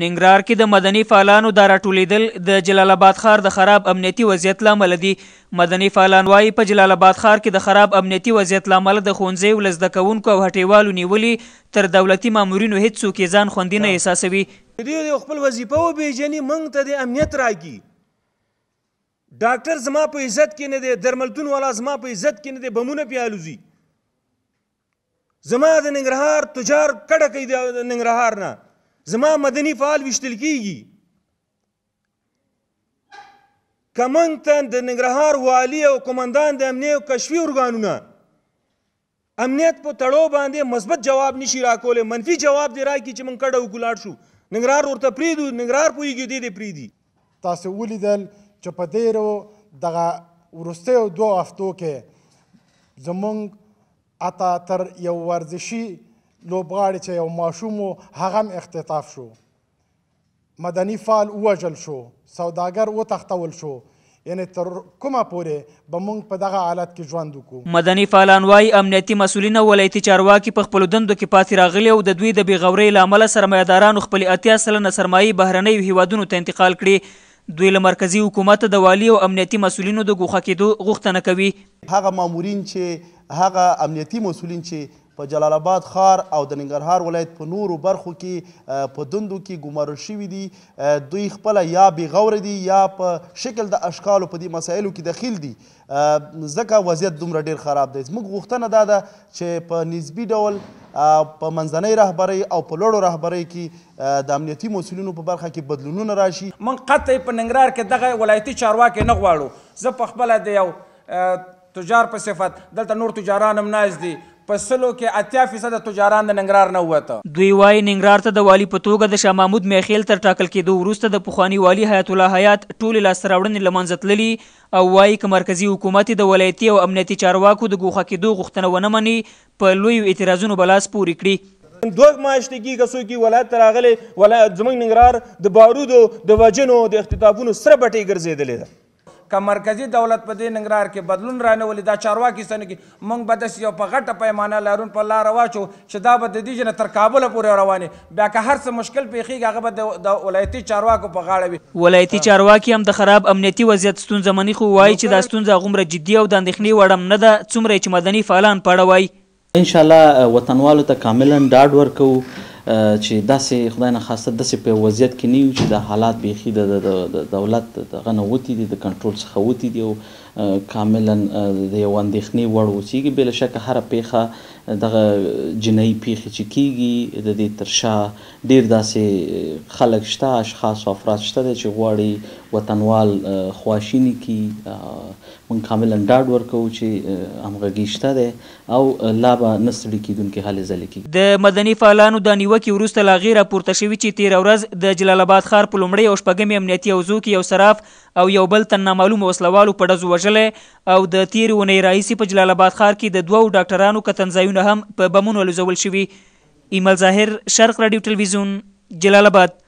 ننګرهار کې د مدني فعالانو د راټولیدل د جلال آباد ښار د خراب امنیتي وضعیت لامل دي مدني فعالان وایي په جلال آباد ښار کې د خراب امنیتي وضعیت لامل د ښوونځیو له زده کوونکو او هټیوالو نیولې تر دولتي مامورینو هیڅ څوک یې ځان خوندي نه احساسوي دوی خپل وظیفه وپېژني موږ ته د امنیت راګي ډاکټر زما په عزت کې نه دی درملتون والا زما په عزت کې نه دی بمونه پې الوزي زما د ننګرهار تجار کډه کوي د ننګرهار نه زما مدني فعال وشتل کیږي کمنګ ته د ننګرهار والی او کمانډان د امنیت او کشفي ارګانونه امنیت په تړو باندې مثبت جواب نشي راکولې منفي جواب دی راکې چې مونږ کډه وکړاړ شو ننګرهار ورته پریدو ننګرهار پویږي دی دی پریدي تاسو ولیدل چې په دیرو دغه ورسته دوه هفتو کې زمونږ اته تر یو ورزشي لوبغاړي چې یو ماشوم هغه هم اختطاف شو مدني فعال ووجل شو سوداګر وتختول شو یعنی تر کومه پورې به موږ په دغه حالت کې ژوند وکړو مدني فعالان وایي امنیتي مسولین او ولایتي چارواکي په خپلو دندو کې پاتې راغلي او د دوی د بېغورۍ له امله سرمایهدارانو خپلې اتیا سلنه سرمایې بهرنیو هیوادونو ته انتقال کړي دوی له مرکزي حکومت د والي او امنیتي مسولینو د ګوښه کېدو غوښتنه کوي هغه مامورین چې هغه امنیتي مسولین چې په جلال آباد ښار او د ننګرهار ولایت په نورو برخو کې په دندو کې ګمارل شوي دي دوی خپله یا بېغوره دي یا په شکل د اشکالو په دې مسایلو کې دخیل دي ځکه وضعیت دومره ډیر خراب دی زموږ غوښتنه دا ده چې په نسبي ډول په منځنۍ رهبرۍ او په لوړو رهبرۍ کې د امنیتي مسولینو په برخه کې بدلونونه راشي من قطع په ننګرهار کې دغه ولایتي چارواکي نه غواړو زه په خپله د یو تجار په صفت دلته نور تجاران هم ناست دي پسلو کې اتیا فیصد تجاران د ننګرهار نه وته دوی وای ننګرهار ته د والی په توګه د شاه محمود میخیل تر ټاکل کېدو وروسته د پخوانی والی حیات الله حیات ټولې لاسته راوړنې له منځه تللي او وایي که مرکزي حکومت د ولایتي او امنیتي چارواکو د ګوښه کېدو غوښتنه ونه مني په لویو اعتراضونو به لاس پورې کړي دوه میاشتې کې کسو کې ولایت راغلی ولایت زموږ ننګرهار د بارودو د وجنو د اختطافونو سره بټې ګرځېدلې ده که مرکزی دولت په دې ننګرهار کې بدلون رانولي دا چارواکي سن کې موږ به داسې یو په غټه پیمانه لارون په لاره واچو چې دا به د دې جنه تر کابله پورې روانې بیا که هر څه مشکل پیښیږي هغه به د ولایتي چارواکو په غاړه وي ولایتي چارواکي هم د خراب امنیتي وضعیت ستونزه مني خو وایي چې دا ستونزه غومره جدي او د اندېښنې وړم نه ده څومره چې مدني فعالان پاړه وایي ان شاء الله وطنوالو ته کاملا ډاډ ورکو چې داسې خدای نه خواسته داسې په وضعیت کې نه یو چې دا حالات بیخي د دولت دغه نه وتی دي د کنټرول څخه وتی دي او کاملا د یو اندېښنې وړ اوسېږي بله شکه هره پیښه دغه جنایي پیښې چې کیږي د دې تر شا ډېر داسې خلک شته اشخاص او افراد شته دی چې غواړي وطنوال خواشینی کي مونږ کامل انډاډ ورکو چې همغږي شته دی او لا به نه ستړي کیدونکې هلې ځلې کېږي د مدني فعالانو د نیوکې وروسته له هغې راپورته شوي چې تېره ورځ د جلال آباد ښار په لومړۍ او شپږمې امنیتي حوزو کې یو صراف او یو بل تن نامعلوم وسلوالو په ډزو وژلی او د تیرې اونۍ راهیسې په جلال آباد ښار کې د دوو ډاکټرانو کتنځایونه هم په بمونو الوزول شوي ایمل ظاهر شرق راډیو ټلویزیون جلال آباد